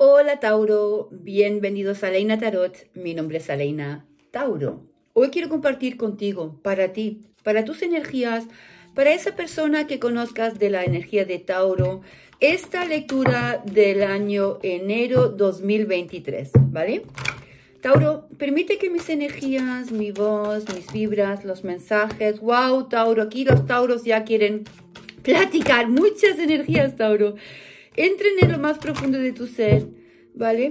Hola Tauro, bienvenidos a Leina Tarot. Mi nombre es Aleina Tauro. Hoy quiero compartir contigo, para ti, para tus energías, para esa persona que conozcas de la energía de Tauro, esta lectura del año enero 2023, ¿vale? Tauro, permite que mis energías, mi voz, mis vibras, los mensajes, wow, Tauro, aquí los Tauros ya quieren platicar, muchas energías, Tauro. Entren en lo más profundo de tu ser, ¿vale?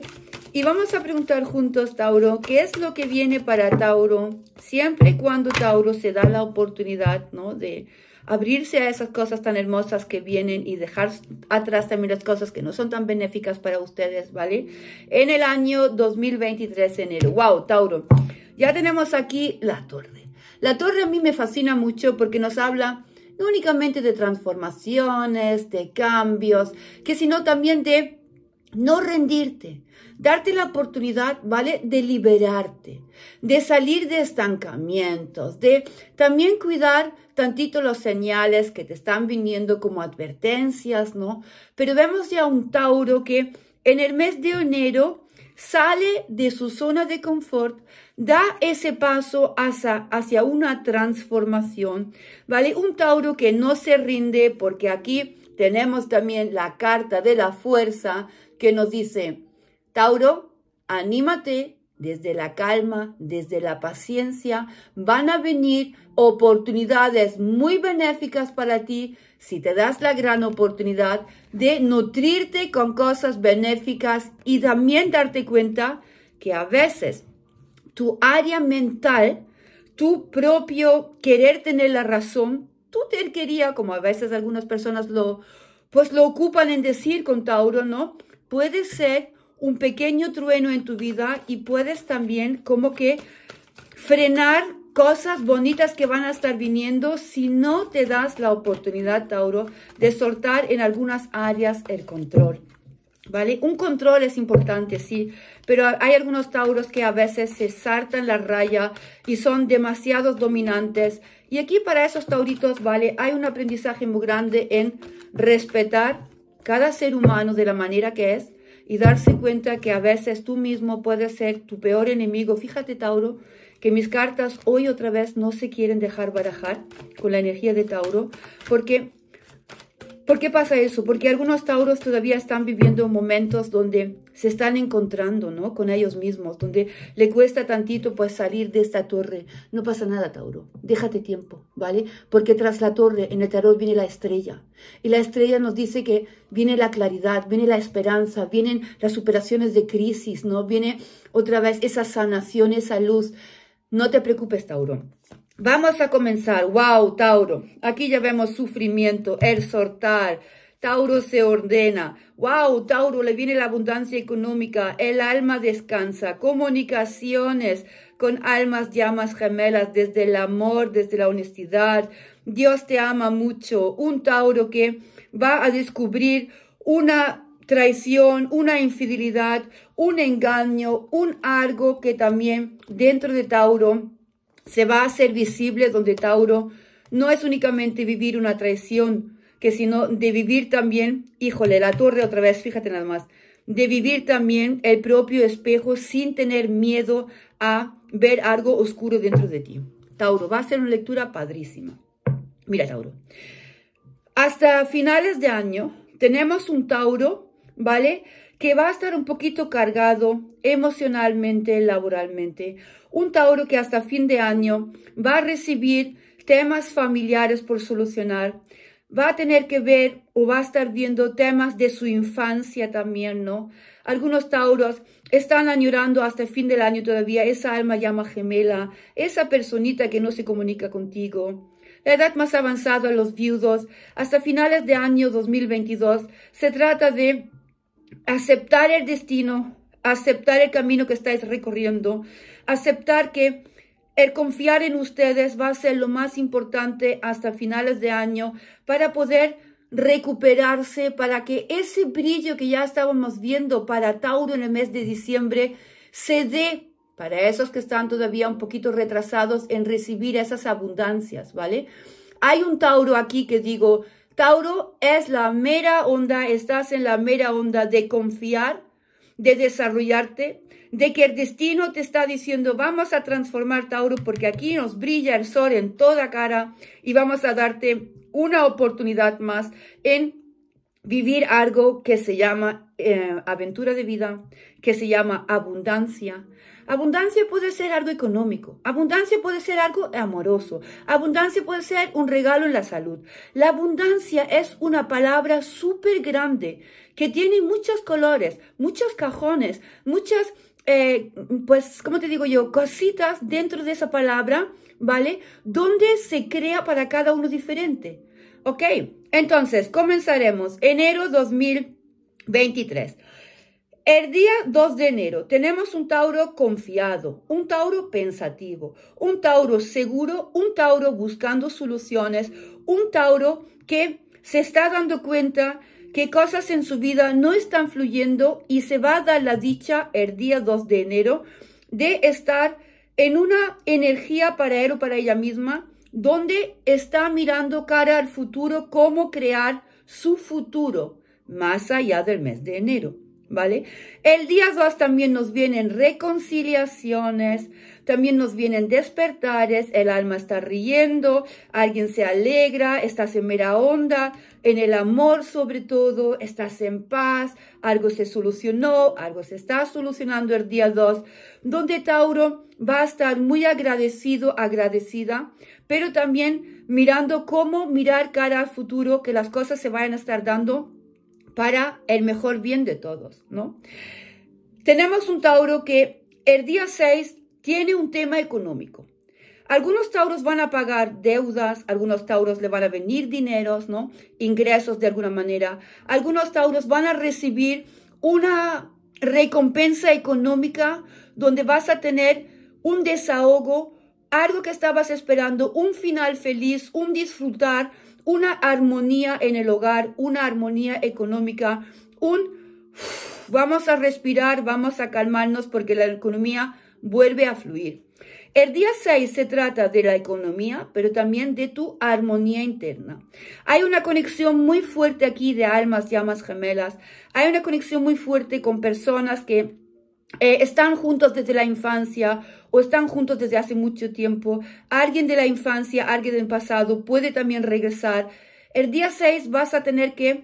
Y vamos a preguntar juntos, Tauro, ¿qué es lo que viene para Tauro? Siempre y cuando Tauro se da la oportunidad, ¿no? De abrirse a esas cosas tan hermosas que vienen y dejar atrás también las cosas que no son tan benéficas para ustedes, ¿vale? En el año 2023, enero. ¡Wow, Tauro! Ya tenemos aquí la torre. La torre a mí me fascina mucho porque nos habla no únicamente de transformaciones, de cambios, que sino también de no rendirte, darte la oportunidad, ¿vale? De liberarte, de salir de estancamientos, de también cuidar tantito los señales que te están viniendo como advertencias, ¿no? Pero vemos ya un Tauro que en el mes de enero sale de su zona de confort, da ese paso hacia, una transformación, ¿vale? Un Tauro que no se rinde porque aquí tenemos también la carta de la fuerza que nos dice, Tauro, anímate, desde la calma, desde la paciencia, van a venir oportunidades muy benéficas para ti si te das la gran oportunidad de nutrirte con cosas benéficas y también darte cuenta que a veces tu área mental, tu propio querer tener la razón, tú tu terquería, como a veces algunas personas lo, pues lo ocupan en decir con Tauro, ¿no? Puede ser un pequeño trueno en tu vida y puedes también como que frenar cosas bonitas que van a estar viniendo si no te das la oportunidad, Tauro, de soltar en algunas áreas el control. ¿Vale? Un control es importante, sí, pero hay algunos tauros que a veces se saltan la raya y son demasiado dominantes. Y aquí para esos tauritos, ¿vale? Hay un aprendizaje muy grande en respetar cada ser humano de la manera que es, y darse cuenta que a veces tú mismo puedes ser tu peor enemigo. Fíjate, Tauro, que mis cartas hoy otra vez no se quieren dejar barajar con la energía de Tauro, porque ¿Por qué pasa eso? Porque algunos tauros todavía están viviendo momentos donde se están encontrando, ¿no? Con ellos mismos, donde le cuesta tantito pues salir de esta torre. No pasa nada, Tauro. Déjate tiempo, ¿vale? Porque tras la torre, en el tarot viene la estrella. Y la estrella nos dice que viene la claridad, viene la esperanza, vienen las superaciones de crisis, ¿no? Viene otra vez esa sanación, esa luz. No te preocupes, Tauro. Vamos a comenzar. Wow, Tauro. Aquí ya vemos sufrimiento, el sortar. Tauro se ordena. Wow, Tauro, le viene la abundancia económica. El alma descansa. Comunicaciones con almas llamas gemelas desde el amor, desde la honestidad. Dios te ama mucho. Un Tauro que va a descubrir una traición, una infidelidad, un engaño, un algo que también dentro de Tauro se va a hacer visible donde Tauro no es únicamente vivir una traición, que sino de vivir también, híjole, la torre otra vez, fíjate nada más, de vivir también el propio espejo sin tener miedo a ver algo oscuro dentro de ti. Tauro, va a ser una lectura padrísima. Mira, Tauro, hasta finales de año tenemos un Tauro, ¿vale? que va a estar un poquito cargado emocionalmente, laboralmente. Un Tauro que hasta fin de año va a recibir temas familiares por solucionar. Va a tener que ver o va a estar viendo temas de su infancia también, ¿no? Algunos Tauros están añorando hasta fin del año todavía esa alma llama gemela, esa personita que no se comunica contigo. La edad más avanzada los viudos hasta finales de año 2022 se trata de aceptar el destino, aceptar el camino que estáis recorriendo, aceptar que el confiar en ustedes va a ser lo más importante hasta finales de año para poder recuperarse, para que ese brillo que ya estábamos viendo para Tauro en el mes de diciembre se dé para esos que están todavía un poquito retrasados en recibir esas abundancias, ¿vale? Hay un Tauro aquí que digo, Tauro es la mera onda, estás en la mera onda de confiar, de desarrollarte, de que el destino te está diciendo, vamos a transformar Tauro porque aquí nos brilla el sol en toda cara y vamos a darte una oportunidad más en vivir algo que se llama eh, aventura de vida, que se llama abundancia, Abundancia puede ser algo económico, abundancia puede ser algo amoroso, abundancia puede ser un regalo en la salud. La abundancia es una palabra súper grande que tiene muchos colores, muchos cajones, muchas, eh, pues, ¿cómo te digo yo? Cositas dentro de esa palabra, ¿vale? Donde se crea para cada uno diferente. Ok, entonces comenzaremos enero 2023. El día 2 de enero tenemos un Tauro confiado, un Tauro pensativo, un Tauro seguro, un Tauro buscando soluciones, un Tauro que se está dando cuenta que cosas en su vida no están fluyendo y se va a dar la dicha el día 2 de enero de estar en una energía para él o para ella misma donde está mirando cara al futuro, cómo crear su futuro más allá del mes de enero. ¿vale? El día 2 también nos vienen reconciliaciones, también nos vienen despertares, el alma está riendo, alguien se alegra, estás en mera onda, en el amor sobre todo, estás en paz, algo se solucionó, algo se está solucionando el día 2, donde Tauro va a estar muy agradecido, agradecida, pero también mirando cómo mirar cara al futuro, que las cosas se vayan a estar dando para el mejor bien de todos, ¿no? Tenemos un Tauro que el día 6 tiene un tema económico. Algunos tauros van a pagar deudas, algunos tauros le van a venir dineros, ¿no? Ingresos de alguna manera. Algunos tauros van a recibir una recompensa económica donde vas a tener un desahogo, algo que estabas esperando, un final feliz, un disfrutar una armonía en el hogar, una armonía económica, un vamos a respirar, vamos a calmarnos porque la economía vuelve a fluir. El día 6 se trata de la economía, pero también de tu armonía interna. Hay una conexión muy fuerte aquí de almas, llamas gemelas. Hay una conexión muy fuerte con personas que eh, están juntos desde la infancia o están juntos desde hace mucho tiempo. Alguien de la infancia, alguien del pasado puede también regresar. El día 6 vas a tener que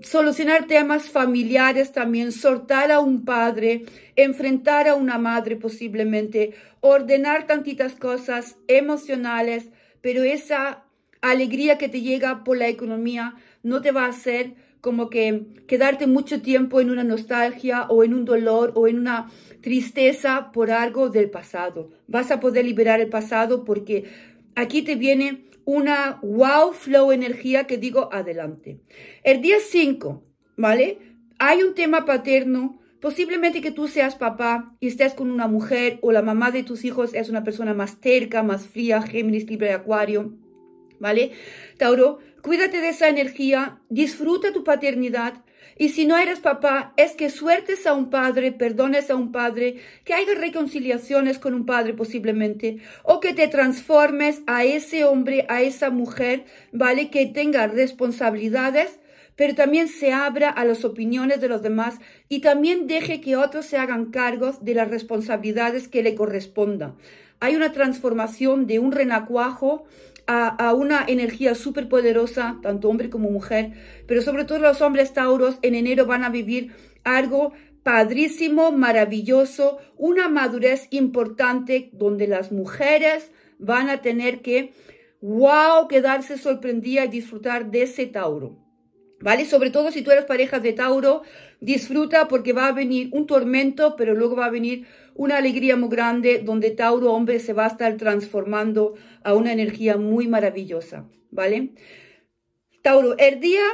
solucionar temas familiares también, soltar a un padre, enfrentar a una madre posiblemente, ordenar tantitas cosas emocionales, pero esa alegría que te llega por la economía no te va a hacer como que quedarte mucho tiempo en una nostalgia o en un dolor o en una tristeza por algo del pasado. Vas a poder liberar el pasado porque aquí te viene una wow flow energía que digo adelante. El día 5, ¿vale? Hay un tema paterno. Posiblemente que tú seas papá y estés con una mujer o la mamá de tus hijos es una persona más terca, más fría, Géminis, Libre, Acuario ¿vale? Tauro, cuídate de esa energía, disfruta tu paternidad. Y si no eres papá, es que suertes a un padre, perdones a un padre, que haya reconciliaciones con un padre posiblemente, o que te transformes a ese hombre, a esa mujer, ¿vale? Que tenga responsabilidades, pero también se abra a las opiniones de los demás y también deje que otros se hagan cargos de las responsabilidades que le correspondan. Hay una transformación de un renacuajo a, una energía súper poderosa, tanto hombre como mujer, pero sobre todo los hombres tauros en enero van a vivir algo padrísimo, maravilloso, una madurez importante donde las mujeres van a tener que, wow, quedarse sorprendida y disfrutar de ese Tauro. ¿Vale? Sobre todo si tú eres pareja de Tauro, disfruta porque va a venir un tormento, pero luego va a venir una alegría muy grande donde Tauro, hombre, se va a estar transformando a una energía muy maravillosa, ¿vale? Tauro, el día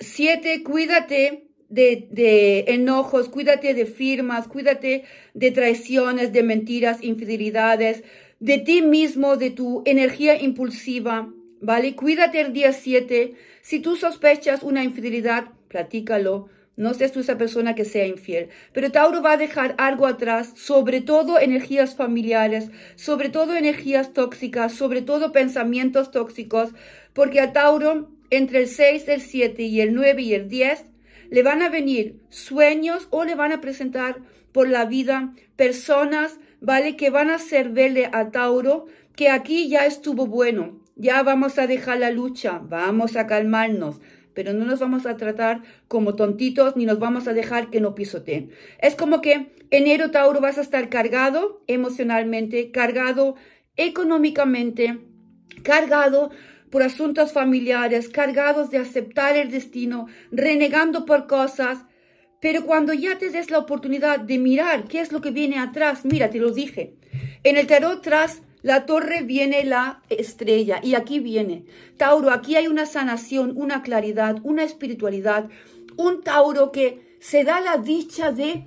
7, cuídate de, enojos, cuídate de firmas, cuídate de traiciones, de mentiras, infidelidades, de ti mismo, de tu energía impulsiva, ¿vale? Cuídate el día 7. Si tú sospechas una infidelidad, platícalo no seas tú esa persona que sea infiel. Pero Tauro va a dejar algo atrás, sobre todo energías familiares, sobre todo energías tóxicas, sobre todo pensamientos tóxicos, porque a Tauro entre el 6, el 7 y el 9 y el 10 le van a venir sueños o le van a presentar por la vida personas, ¿vale? Que van a hacer verle a Tauro que aquí ya estuvo bueno, ya vamos a dejar la lucha, vamos a calmarnos, pero no nos vamos a tratar como tontitos ni nos vamos a dejar que no pisoteen. Es como que enero, Tauro, vas a estar cargado emocionalmente, cargado económicamente, cargado por asuntos familiares, cargados de aceptar el destino, renegando por cosas. Pero cuando ya te des la oportunidad de mirar qué es lo que viene atrás, mira, te lo dije. En el tarot tras la torre viene la estrella y aquí viene. Tauro, aquí hay una sanación, una claridad, una espiritualidad, un Tauro que se da la dicha de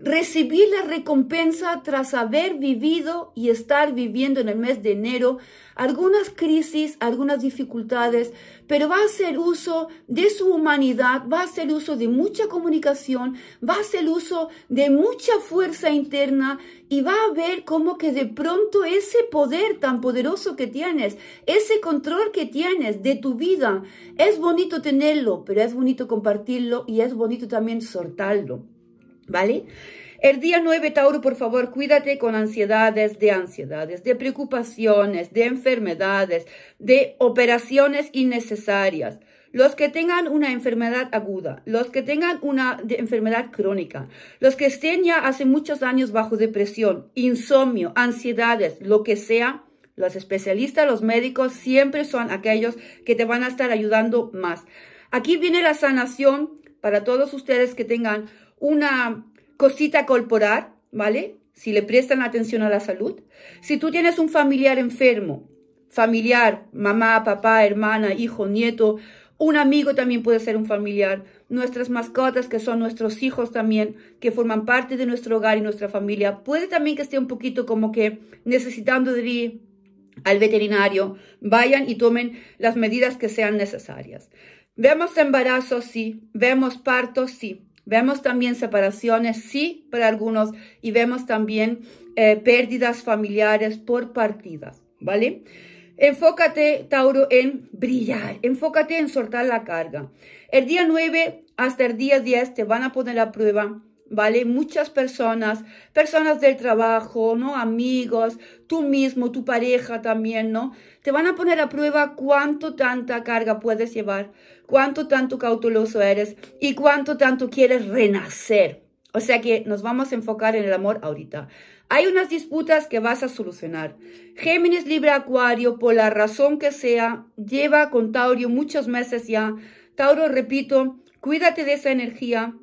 Recibir la recompensa tras haber vivido y estar viviendo en el mes de enero algunas crisis, algunas dificultades, pero va a hacer uso de su humanidad, va a hacer uso de mucha comunicación, va a hacer uso de mucha fuerza interna y va a ver cómo que de pronto ese poder tan poderoso que tienes, ese control que tienes de tu vida, es bonito tenerlo, pero es bonito compartirlo y es bonito también soltarlo. ¿Vale? El día 9, Tauro, por favor, cuídate con ansiedades, de ansiedades, de preocupaciones, de enfermedades, de operaciones innecesarias. Los que tengan una enfermedad aguda, los que tengan una enfermedad crónica, los que estén ya hace muchos años bajo depresión, insomnio, ansiedades, lo que sea, los especialistas, los médicos, siempre son aquellos que te van a estar ayudando más. Aquí viene la sanación para todos ustedes que tengan una cosita corporal, ¿vale? Si le prestan atención a la salud. Si tú tienes un familiar enfermo, familiar, mamá, papá, hermana, hijo, nieto, un amigo también puede ser un familiar, nuestras mascotas que son nuestros hijos también, que forman parte de nuestro hogar y nuestra familia, puede también que esté un poquito como que necesitando ir al veterinario, vayan y tomen las medidas que sean necesarias. Vemos embarazos, sí, vemos partos, sí, Vemos también separaciones, sí, para algunos, y vemos también eh, pérdidas familiares por partidas, ¿vale? Enfócate, Tauro, en brillar, enfócate en soltar la carga. El día 9 hasta el día 10 te van a poner a prueba ¿vale? Muchas personas, personas del trabajo, ¿no? Amigos, tú mismo, tu pareja también, ¿no? Te van a poner a prueba cuánto tanta carga puedes llevar, cuánto tanto cauteloso eres y cuánto tanto quieres renacer. O sea que nos vamos a enfocar en el amor ahorita. Hay unas disputas que vas a solucionar. Géminis, Libre Acuario, por la razón que sea, lleva con Tauro muchos meses ya. Tauro, repito, cuídate de esa energía,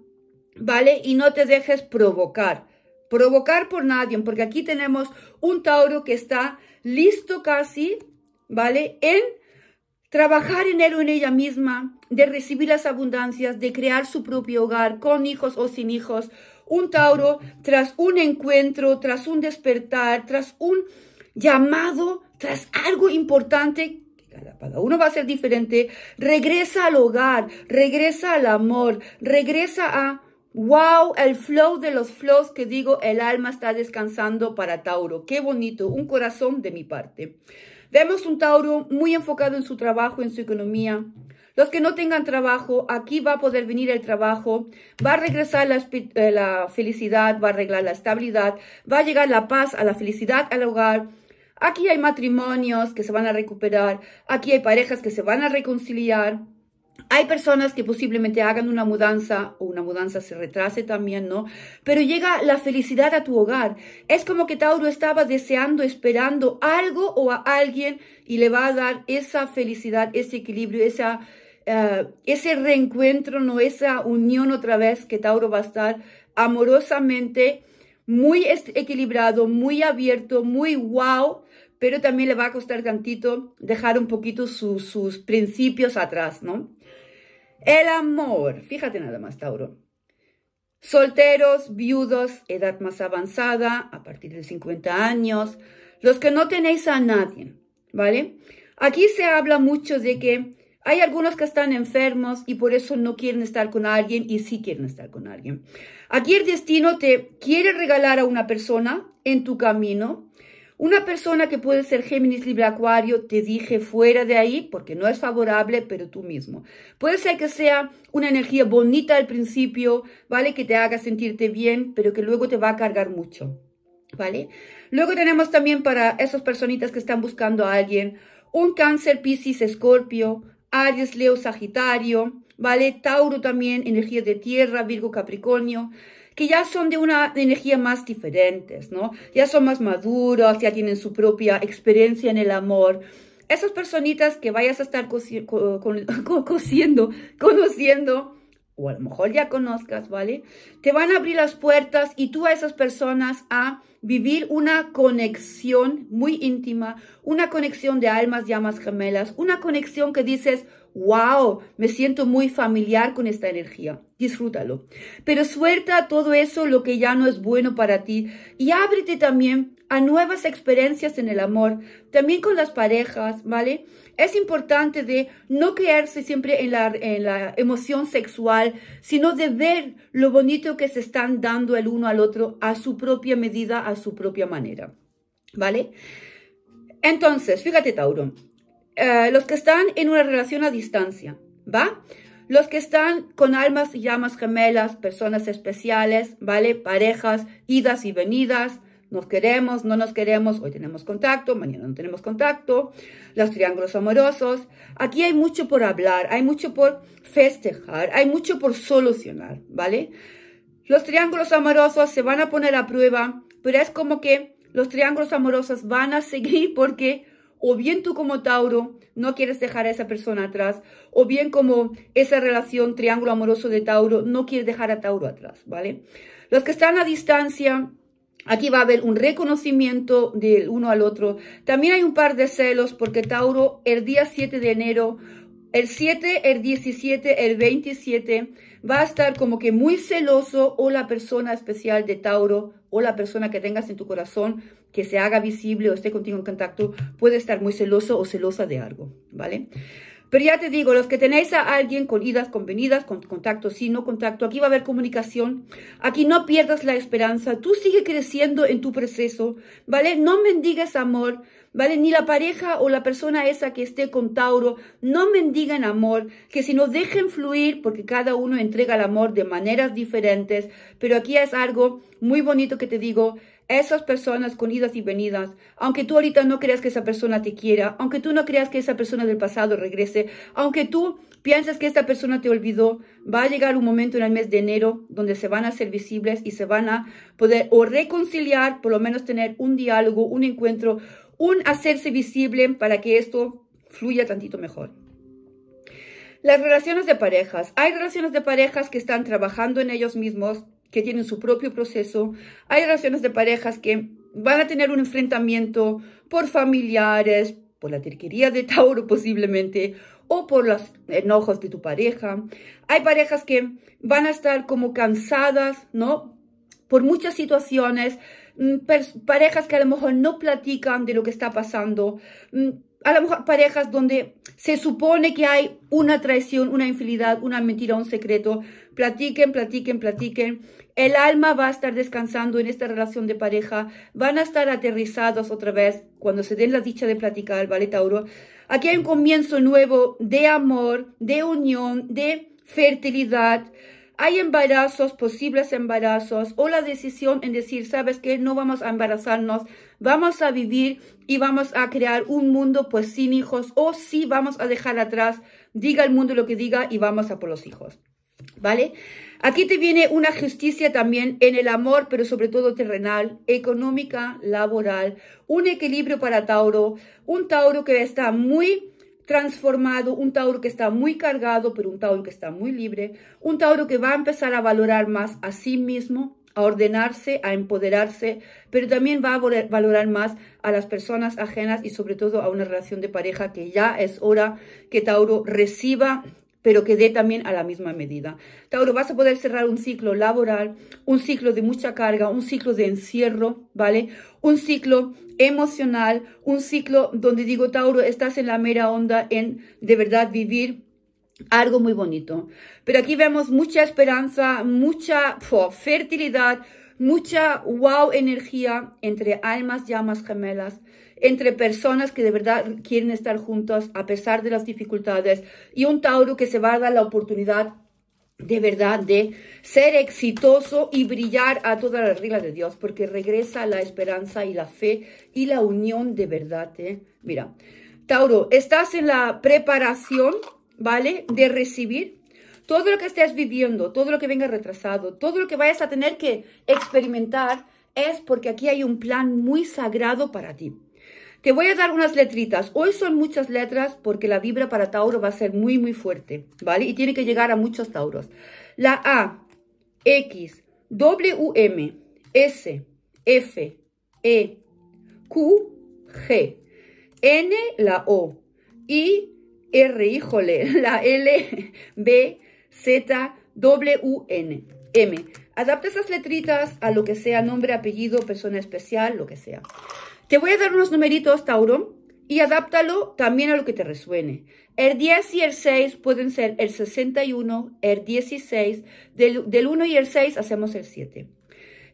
¿vale? Y no te dejes provocar, provocar por nadie, porque aquí tenemos un Tauro que está listo casi, ¿vale? En trabajar en él o en ella misma, de recibir las abundancias, de crear su propio hogar, con hijos o sin hijos. Un Tauro, tras un encuentro, tras un despertar, tras un llamado, tras algo importante cada, uno va a ser diferente, regresa al hogar, regresa al amor, regresa a Wow, el flow de los flows que digo, el alma está descansando para Tauro. Qué bonito, un corazón de mi parte. Vemos un Tauro muy enfocado en su trabajo, en su economía. Los que no tengan trabajo, aquí va a poder venir el trabajo, va a regresar la, eh, felicidad, va a arreglar la estabilidad, va a llegar la paz, a la felicidad, al hogar. Aquí hay matrimonios que se van a recuperar, aquí hay parejas que se van a reconciliar. Hay personas que posiblemente hagan una mudanza o una mudanza se retrase también, ¿no? Pero llega la felicidad a tu hogar. Es como que Tauro estaba deseando, esperando algo o a alguien y le va a dar esa felicidad, ese equilibrio, esa, eh, ese reencuentro, ¿no? Esa unión otra vez que Tauro va a estar amorosamente muy equilibrado, muy abierto, muy wow pero también le va a costar tantito dejar un poquito sus principios atrás, ¿no? El amor, fíjate nada más, Tauro. Solteros, viudos, edad más avanzada, a partir de 50 años, los que no tenéis a nadie, ¿vale? Aquí se habla mucho de que hay algunos que están enfermos y por eso no quieren estar con alguien y sí quieren estar con alguien. Aquí el destino te quiere regalar a una persona en tu camino una persona que puede ser Géminis, Libra, Acuario, te dije fuera de ahí porque no es favorable, pero tú mismo. Puede ser que sea una energía bonita al principio, ¿vale? Que te haga sentirte bien, pero que luego te va a cargar mucho, ¿vale? Luego tenemos también para esas personitas que están buscando a alguien, un cáncer, Piscis, Escorpio, Aries, Leo, Sagitario, ¿vale? Tauro también, energía de tierra, Virgo, Capricornio que ya son de una energía más diferentes, ¿no? Ya son más maduros, ya tienen su propia experiencia en el amor. Esas personitas que vayas a estar conociendo, o a lo mejor ya conozcas, ¿vale? Te van a abrir las puertas y tú a esas personas a vivir una conexión muy íntima, una conexión de almas, llamas gemelas, una conexión que dices, wow, me siento muy familiar con esta energía. Disfrútalo. Pero suelta todo eso lo que ya no es bueno para ti y ábrete también a nuevas experiencias en el amor, también con las parejas, ¿vale? Es importante de no quedarse siempre en la, en la emoción sexual, sino de ver lo bonito que se están dando el uno al otro a su propia medida, a su propia manera, ¿vale? Entonces, fíjate, Tauro, eh, los que están en una relación a distancia, ¿va? Los que están con almas y llamas gemelas, personas especiales, ¿vale? Parejas, idas y venidas, nos queremos, no nos queremos, hoy tenemos contacto, mañana no tenemos contacto, los triángulos amorosos. Aquí hay mucho por hablar, hay mucho por festejar, hay mucho por solucionar, ¿vale? Los triángulos amorosos se van a poner a prueba, pero es como que los triángulos amorosos van a seguir porque o bien tú como Tauro no quieres dejar a esa persona atrás, o bien como esa relación triángulo amoroso de Tauro no quieres dejar a Tauro atrás, ¿vale? Los que están a distancia, Aquí va a haber un reconocimiento del uno al otro. También hay un par de celos porque Tauro el día 7 de enero, el 7, el 17, el 27 va a estar como que muy celoso o la persona especial de Tauro o la persona que tengas en tu corazón que se haga visible o esté contigo en contacto puede estar muy celoso o celosa de algo, ¿vale? Pero ya te digo, los que tenéis a alguien con idas, convenidas, con contacto, sí, no contacto, aquí va a haber comunicación, aquí no pierdas la esperanza, tú sigue creciendo en tu proceso, ¿vale? No mendigas amor, ¿vale? Ni la pareja o la persona esa que esté con Tauro, no mendigan amor, que si no dejen fluir, porque cada uno entrega el amor de maneras diferentes, pero aquí es algo muy bonito que te digo, esas personas con idas y venidas, aunque tú ahorita no creas que esa persona te quiera, aunque tú no creas que esa persona del pasado regrese, aunque tú pienses que esta persona te olvidó, va a llegar un momento en el mes de enero donde se van a ser visibles y se van a poder o reconciliar, por lo menos tener un diálogo, un encuentro, un hacerse visible para que esto fluya tantito mejor. Las relaciones de parejas. Hay relaciones de parejas que están trabajando en ellos mismos, que tienen su propio proceso, hay relaciones de parejas que van a tener un enfrentamiento por familiares, por la terquería de Tauro posiblemente, o por los enojos de tu pareja. Hay parejas que van a estar como cansadas, ¿no? Por muchas situaciones, mm, parejas que a lo mejor no platican de lo que está pasando, mm, a lo parejas donde se supone que hay una traición, una infidelidad, una mentira, un secreto. Platiquen, platiquen, platiquen. El alma va a estar descansando en esta relación de pareja. Van a estar aterrizados otra vez cuando se den la dicha de platicar, ¿vale, Tauro? Aquí hay un comienzo nuevo de amor, de unión, de fertilidad. Hay embarazos, posibles embarazos, o la decisión en decir, sabes que no vamos a embarazarnos, vamos a vivir y vamos a crear un mundo pues sin hijos o sí vamos a dejar atrás, diga el mundo lo que diga y vamos a por los hijos. ¿Vale? Aquí te viene una justicia también en el amor, pero sobre todo terrenal, económica, laboral, un equilibrio para Tauro, un Tauro que está muy transformado, un Tauro que está muy cargado, pero un Tauro que está muy libre, un Tauro que va a empezar a valorar más a sí mismo, a ordenarse, a empoderarse, pero también va a valorar más a las personas ajenas y sobre todo a una relación de pareja que ya es hora que Tauro reciba pero que dé también a la misma medida. Tauro, vas a poder cerrar un ciclo laboral, un ciclo de mucha carga, un ciclo de encierro, ¿vale? Un ciclo emocional, un ciclo donde digo, Tauro, estás en la mera onda en de verdad vivir algo muy bonito. Pero aquí vemos mucha esperanza, mucha fertilidad, mucha wow energía entre almas, llamas gemelas, entre personas que de verdad quieren estar juntas a pesar de las dificultades y un Tauro que se va a dar la oportunidad de verdad de ser exitoso y brillar a todas las reglas de Dios, porque regresa la esperanza y la fe y la unión de verdad. ¿eh? Mira, Tauro, estás en la preparación ¿vale? De recibir todo lo que estés viviendo, todo lo que venga retrasado, todo lo que vayas a tener que experimentar, es porque aquí hay un plan muy sagrado para ti. Te voy a dar unas letritas. Hoy son muchas letras porque la vibra para Tauro va a ser muy, muy fuerte, ¿vale? Y tiene que llegar a muchos Tauros. La A, X, W, M, S, F, E, Q, G, N, la O, I, R, híjole, la L, B, Z, W, N, M. Adapta esas letritas a lo que sea, nombre, apellido, persona especial, lo que sea. Te voy a dar unos numeritos, Tauro, y adáptalo también a lo que te resuene. El 10 y el 6 pueden ser el 61, el 16, del, del 1 y el 6 hacemos el 7.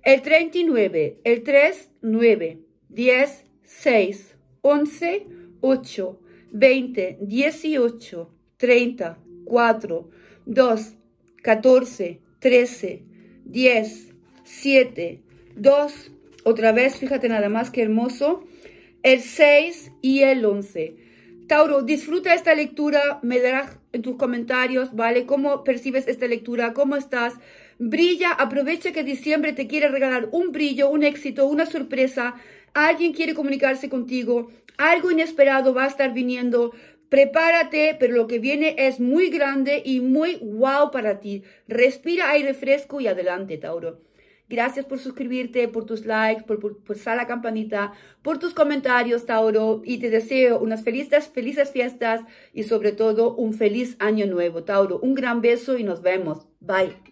El 39, el 3, 9, 10, 6, 11, 8, 20, 18, 30, 4, 2, 14, 13, 10, 7, 2, otra vez, fíjate nada más que hermoso, el 6 y el 11. Tauro, disfruta esta lectura, me darás en tus comentarios, ¿vale? ¿Cómo percibes esta lectura? ¿Cómo estás? Brilla, aprovecha que diciembre te quiere regalar un brillo, un éxito, una sorpresa alguien quiere comunicarse contigo, algo inesperado va a estar viniendo. Prepárate, pero lo que viene es muy grande y muy wow para ti. Respira aire fresco y adelante, Tauro. Gracias por suscribirte, por tus likes, por, pulsar la campanita, por tus comentarios, Tauro. Y te deseo unas felices, felices fiestas y sobre todo un feliz año nuevo, Tauro. Un gran beso y nos vemos. Bye.